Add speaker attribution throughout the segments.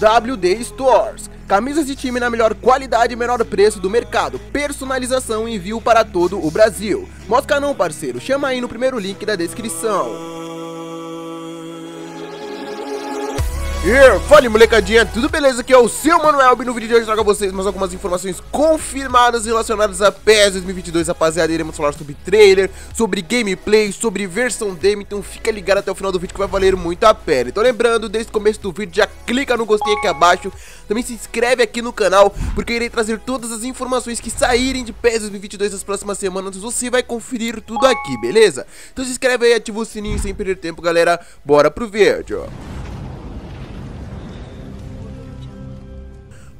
Speaker 1: WD Stores. Camisas de time na melhor qualidade e menor preço do mercado. Personalização e envio para todo o Brasil. Mosca não, parceiro. Chama aí no primeiro link da descrição. Yeah, fala molecadinha, tudo beleza? Aqui é o seu Manuel e no vídeo de hoje trago a vocês mais algumas informações confirmadas relacionadas a PES 2022, rapaziada. Iremos falar sobre trailer, sobre gameplay, sobre versão demo, então fica ligado até o final do vídeo que vai valer muito a pena. Então lembrando, desde o começo do vídeo já clica no gostei aqui abaixo, também se inscreve aqui no canal, porque eu irei trazer todas as informações que saírem de PES 2022 nas próximas semanas, você vai conferir tudo aqui, beleza? Então se inscreve aí, ativa o sininho sem perder tempo, galera. Bora pro vídeo.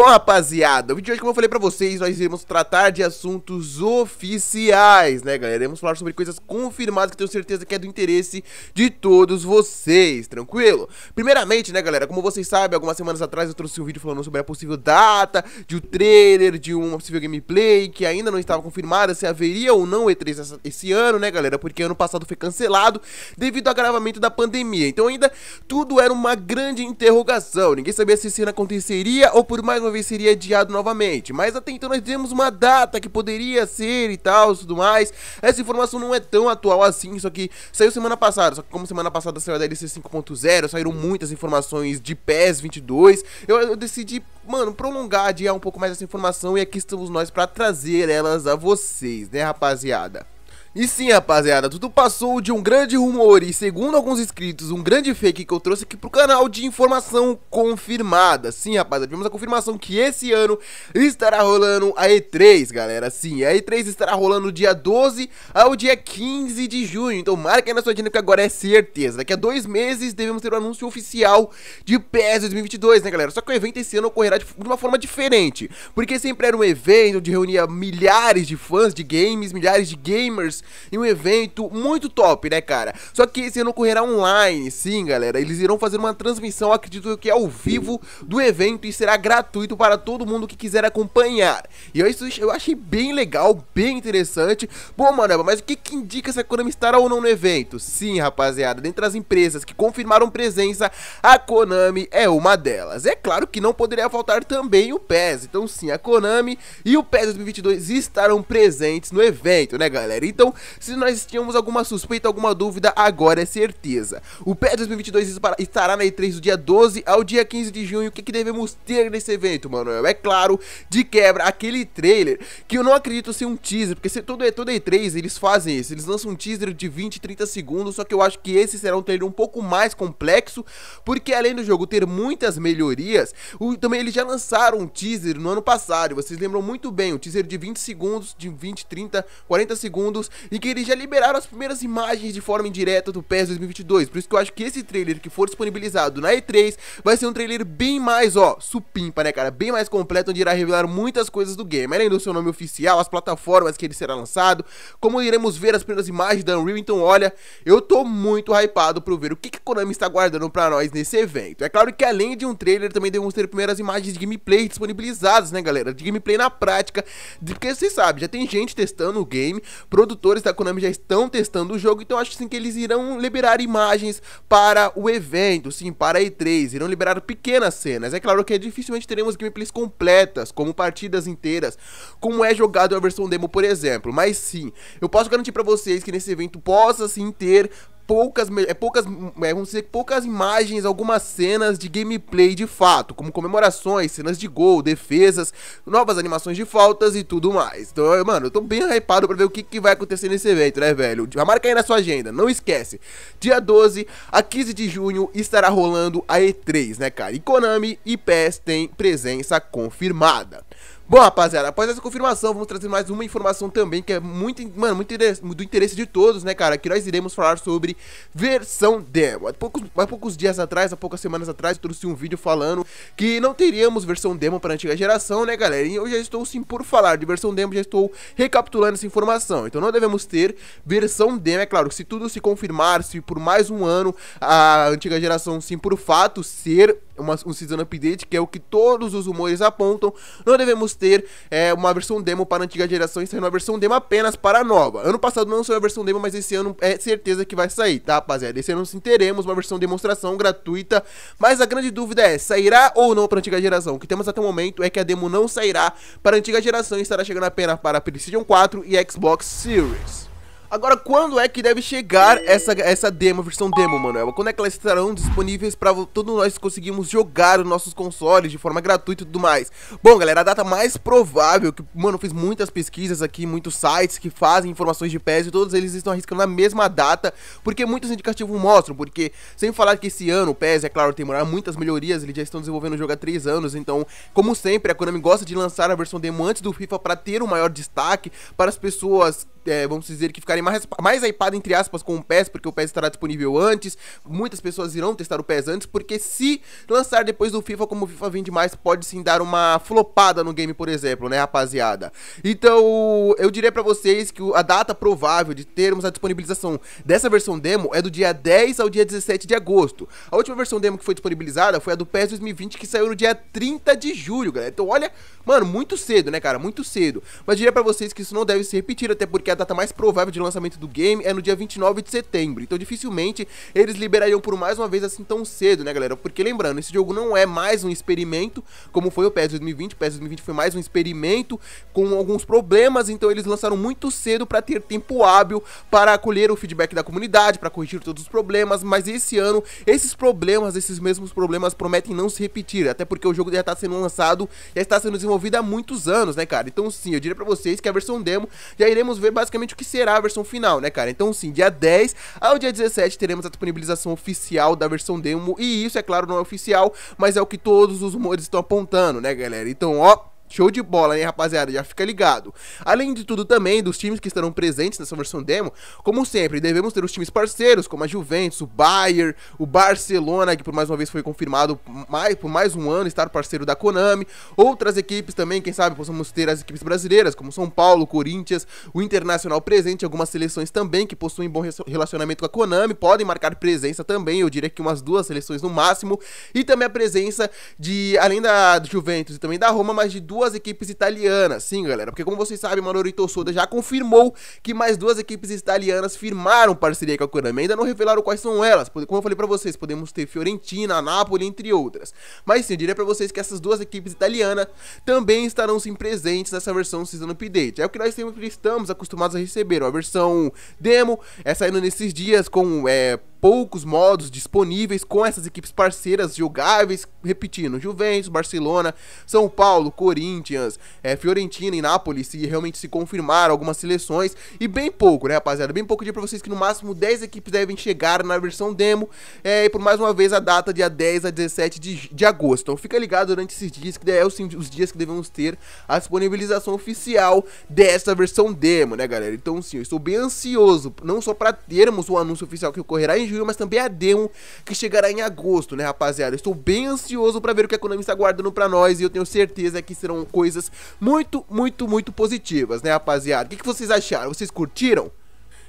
Speaker 1: Bom, rapaziada, o vídeo de hoje, como eu falei pra vocês, nós iremos tratar de assuntos oficiais, né, galera? Iremos falar sobre coisas confirmadas que tenho certeza que é do interesse de todos vocês, tranquilo? Primeiramente, né, galera, como vocês sabem, algumas semanas atrás eu trouxe um vídeo falando sobre a possível data de um trailer, de uma possível gameplay, que ainda não estava confirmada se haveria ou não E3 esse ano, né, galera? Porque ano passado foi cancelado devido ao agravamento da pandemia. Então ainda tudo era uma grande interrogação, ninguém sabia se esse ano aconteceria ou por mais talvez seria adiado novamente. Mas até então nós temos uma data que poderia ser e tal, tudo mais. Essa informação não é tão atual assim, só que saiu semana passada. Só que como semana passada saiu a DLC 5.0, saíram muitas informações de PES 22. Eu, eu decidi, mano, prolongar, adiar um pouco mais essa informação e aqui estamos nós para trazer elas a vocês, né, rapaziada? E sim, rapaziada, tudo passou de um grande rumor e, segundo alguns inscritos, um grande fake que eu trouxe aqui pro canal de informação confirmada. Sim, rapaziada, tivemos a confirmação que esse ano estará rolando a E3, galera. Sim, a E3 estará rolando dia 12 ao dia 15 de junho. Então marca aí na sua agenda que agora é certeza. Daqui a dois meses devemos ter o um anúncio oficial de PES 2022, né, galera? Só que o evento esse ano ocorrerá de uma forma diferente, porque sempre era um evento de reunia milhares de fãs de games, milhares de gamers Netflix em um evento muito top, né, cara? Só que esse ano ocorrerá online, sim, galera. Eles irão fazer uma transmissão, acredito que ao vivo, do evento e será gratuito para todo mundo que quiser acompanhar. E isso eu achei bem legal, bem interessante. Bom, mano, mas o que, que indica se a Konami estará ou não no evento? Sim, rapaziada, dentre as empresas que confirmaram presença, a Konami é uma delas. É claro que não poderia faltar também o PES. Então, sim, a Konami e o PES 2022 estarão presentes no evento, né, galera? Então, então, se nós tínhamos alguma suspeita, alguma dúvida, agora é certeza. O PES 2022 estará na E3 do dia 12 ao dia 15 de junho. O que, que devemos ter nesse evento, Manuel? É claro, de quebra, aquele trailer que eu não acredito ser um teaser, porque se todo, todo E3 eles fazem isso, eles lançam um teaser de 20, 30 segundos, só que eu acho que esse será um trailer um pouco mais complexo, porque além do jogo ter muitas melhorias, o, também eles já lançaram um teaser no ano passado, vocês lembram muito bem, um teaser de 20 segundos, de 20, 30, 40 segundos, em que eles já liberaram as primeiras imagens de forma indireta do PES 2022. Por isso que eu acho que esse trailer que for disponibilizado na E3 vai ser um trailer bem mais, ó, supimpa, né, cara? Bem mais completo, onde irá revelar muitas coisas do game, além do seu nome oficial, as plataformas que ele será lançado, como iremos ver as primeiras imagens da Unreal. Então, olha, eu tô muito hypado pro ver o que, que a Konami está guardando pra nós nesse evento. É claro que além de um trailer, também devemos ter primeiras imagens de gameplay disponibilizadas, né, galera? De gameplay na prática, porque você sabe, já tem gente testando o game, produtor produtores da Konami já estão testando o jogo, então acho sim que eles irão liberar imagens para o evento, sim, para a E3, irão liberar pequenas cenas. É claro que dificilmente teremos gameplays completas, como partidas inteiras, como é jogado a versão demo, por exemplo, mas sim, eu posso garantir para vocês que nesse evento possa sim ter poucas, é poucas, é, vamos dizer, poucas imagens, algumas cenas de gameplay de fato, como comemorações, cenas de gol, defesas, novas animações de faltas e tudo mais. Então, mano, eu tô bem hypado pra ver o que, que vai acontecer nesse evento, né, velho? Tipo, marca aí na sua agenda, não esquece. Dia 12 a 15 de junho estará rolando a E3, né, cara? E Konami e PES têm presença confirmada. Bom, rapaziada, após essa confirmação, vamos trazer mais uma informação também que é muito, mano, muito interesse, do interesse de todos, né, cara? Que nós iremos falar sobre versão demo. Há poucos, há poucos dias atrás, há poucas semanas atrás, eu trouxe um vídeo falando que não teríamos versão demo para a antiga geração, né, galera? E eu já estou sim por falar de versão demo, já estou recapitulando essa informação. Então não devemos ter versão demo, é claro, se tudo se confirmar, se por mais um ano a antiga geração sim por fato ser uma, um season update, que é o que todos os rumores apontam. Não devemos ter é, uma versão demo para a antiga geração e sair é uma versão demo apenas para a nova. Ano passado não saiu a versão demo, mas esse ano é certeza que vai sair, tá, rapaziada? Esse ano sim teremos uma versão demonstração gratuita, mas a grande dúvida é, sairá ou não para a antiga geração? O que temos até o momento é que a demo não sairá para a antiga geração e estará chegando apenas para PlayStation 4 e Xbox Series. Agora, quando é que deve chegar essa, essa demo, versão demo, manoel é, Quando é que elas estarão disponíveis para todos nós conseguirmos jogar os nossos consoles de forma gratuita e tudo mais? Bom, galera, a data mais provável, que, mano, fiz muitas pesquisas aqui, muitos sites que fazem informações de PES e todos eles estão arriscando na mesma data, porque muitos indicativos mostram, porque, sem falar que esse ano o PES, é claro, tem muitas melhorias, eles já estão desenvolvendo o jogo há 3 anos, então, como sempre, a Konami gosta de lançar a versão demo antes do FIFA para ter um maior destaque para as pessoas, é, vamos dizer, que ficarem mais, mais a entre aspas, com o PES, porque o PES estará disponível antes. Muitas pessoas irão testar o PES antes, porque se lançar depois do FIFA, como o FIFA vende mais, pode sim dar uma flopada no game, por exemplo, né, rapaziada? Então, eu diria para vocês que a data provável de termos a disponibilização dessa versão demo é do dia 10 ao dia 17 de agosto. A última versão demo que foi disponibilizada foi a do PES 2020, que saiu no dia 30 de julho, galera. Então, olha, mano, muito cedo, né, cara? Muito cedo. Mas diria para vocês que isso não deve se repetir, até porque é a data mais provável de lançar lançamento do game é no dia 29 de setembro, então dificilmente eles liberariam por mais uma vez assim tão cedo, né galera? Porque lembrando, esse jogo não é mais um experimento, como foi o PES 2020, o PES 2020 foi mais um experimento com alguns problemas, então eles lançaram muito cedo para ter tempo hábil para acolher o feedback da comunidade, para corrigir todos os problemas, mas esse ano esses problemas, esses mesmos problemas prometem não se repetir, até porque o jogo já está sendo lançado, já está sendo desenvolvido há muitos anos, né cara? Então sim, eu diria para vocês que a versão demo já iremos ver basicamente o que será a versão versão final, né, cara? Então sim, dia 10 ao dia 17 teremos a disponibilização oficial da versão demo, e isso, é claro, não é oficial, mas é o que todos os rumores estão apontando, né, galera? Então, ó, Show de bola, hein, rapaziada? Já fica ligado. Além de tudo também, dos times que estarão presentes nessa versão demo, como sempre, devemos ter os times parceiros, como a Juventus, o Bayern, o Barcelona, que por mais uma vez foi confirmado mais, por mais um ano estar parceiro da Konami, outras equipes também, quem sabe possamos ter as equipes brasileiras, como São Paulo, Corinthians, o Internacional presente, algumas seleções também que possuem bom relacionamento com a Konami, podem marcar presença também, eu diria que umas duas seleções no máximo, e também a presença de, além da Juventus e também da Roma, mas de duas duas equipes italianas. Sim, galera, porque como vocês sabem, Manoel Tossoda já confirmou que mais duas equipes italianas firmaram parceria com a Konami. Ainda não revelaram quais são elas. Como eu falei para vocês, podemos ter Fiorentina, Nápoles, entre outras. Mas sim, eu diria para vocês que essas duas equipes italianas também estarão sim presentes nessa versão Season Update. É o que nós sempre estamos acostumados a receber, uma versão demo, é saindo nesses dias com é, poucos modos disponíveis com essas equipes parceiras jogáveis, repetindo, Juventus, Barcelona, São Paulo, Corinthians, é, Fiorentina e Nápoles, se realmente se confirmar algumas seleções, e bem pouco, né, rapaziada? Bem pouco dia pra vocês que no máximo 10 equipes devem chegar na versão demo, é, e por mais uma vez a data dia 10 a 17 de, de agosto. Então fica ligado durante esses dias, que é os, os dias que devemos ter a disponibilização oficial dessa versão demo, né, galera? Então sim, eu estou bem ansioso, não só para termos o anúncio oficial que ocorrerá em julho, mas também é a D1, que chegará em agosto, né, rapaziada? Estou bem ansioso para ver o que a Konami está guardando para nós e eu tenho certeza que serão coisas muito, muito, muito positivas, né, rapaziada? O que, que vocês acharam? Vocês curtiram?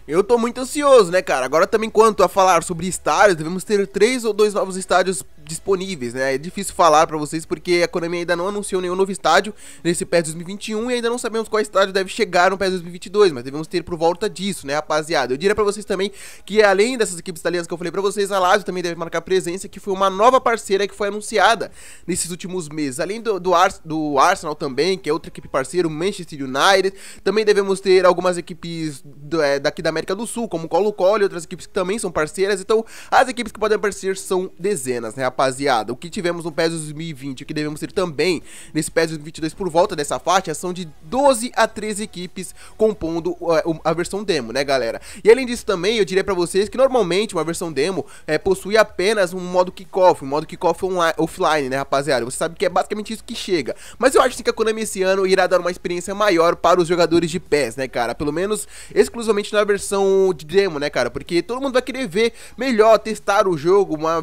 Speaker 1: Eu tô muito ansioso, né, cara? Agora também quanto a falar sobre estádios, devemos ter três ou dois novos estádios disponíveis, né? É difícil falar para vocês porque a Konami ainda não anunciou nenhum novo estádio nesse PES 2021 e ainda não sabemos qual estádio deve chegar no PES 2022, mas devemos ter por volta disso, né, rapaziada? Eu diria para vocês também que além dessas equipes italianas que eu falei para vocês, a Lazio também deve marcar presença, que foi uma nova parceira que foi anunciada nesses últimos meses. Além do, do, Ars, do Arsenal também, que é outra equipe parceira, o Manchester United, também devemos ter algumas equipes do, é, daqui da América do Sul, como o Colo-Colo e outras equipes que também são parceiras. Então, as equipes que podem aparecer são dezenas, né, rapaziada? rapaziada, o que tivemos no PES 2020, o que devemos ter também nesse PES 2022 por volta dessa faixa, são de 12 a 13 equipes compondo é, a, versão demo, né, galera? E além disso também, eu diria pra vocês que normalmente uma versão demo é, possui apenas um modo kickoff, um modo kickoff offline, né, rapaziada? Você sabe que é basicamente isso que chega. Mas eu acho assim que a Konami esse ano irá dar uma experiência maior para os jogadores de PES, né, cara? Pelo menos exclusivamente na versão de demo, né, cara? Porque todo mundo vai querer ver melhor, testar o jogo, uma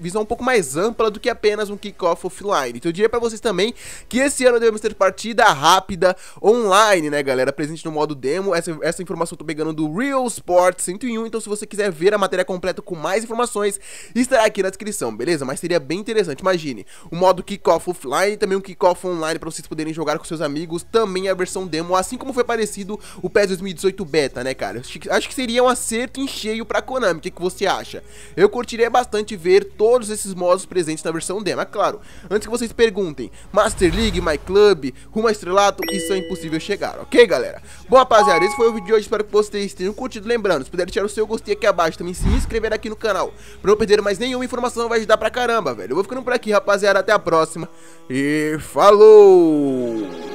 Speaker 1: visão um pouco mais mais ampla do que apenas um kickoff offline. Então eu diria para vocês também que esse ano devemos ter partida rápida online, né, galera? Presente no modo demo. Essa, essa informação eu tô pegando do Real Sport 101. Então, se você quiser ver a matéria completa com mais informações, estará aqui na descrição, beleza? Mas seria bem interessante. Imagine o modo kickoff offline, também um kickoff online para vocês poderem jogar com seus amigos. Também a versão demo, assim como foi parecido o PES 2018 Beta, né, cara? Acho que seria um acerto em cheio pra Konami. O que, que você acha? Eu curtiria bastante ver todos esses modos presentes na versão demo. É claro, antes que vocês perguntem, Master League, My Club, Rumo a Estrelato, isso é impossível chegar, ok galera? Bom rapaziada, esse foi o vídeo de hoje, espero que vocês tenham curtido. Lembrando, se puder deixar o seu gostei aqui abaixo, também se inscrever aqui no canal, pra não perder mais nenhuma informação, vai ajudar pra caramba, velho. Eu vou ficando por aqui, rapaziada, até a próxima e falou!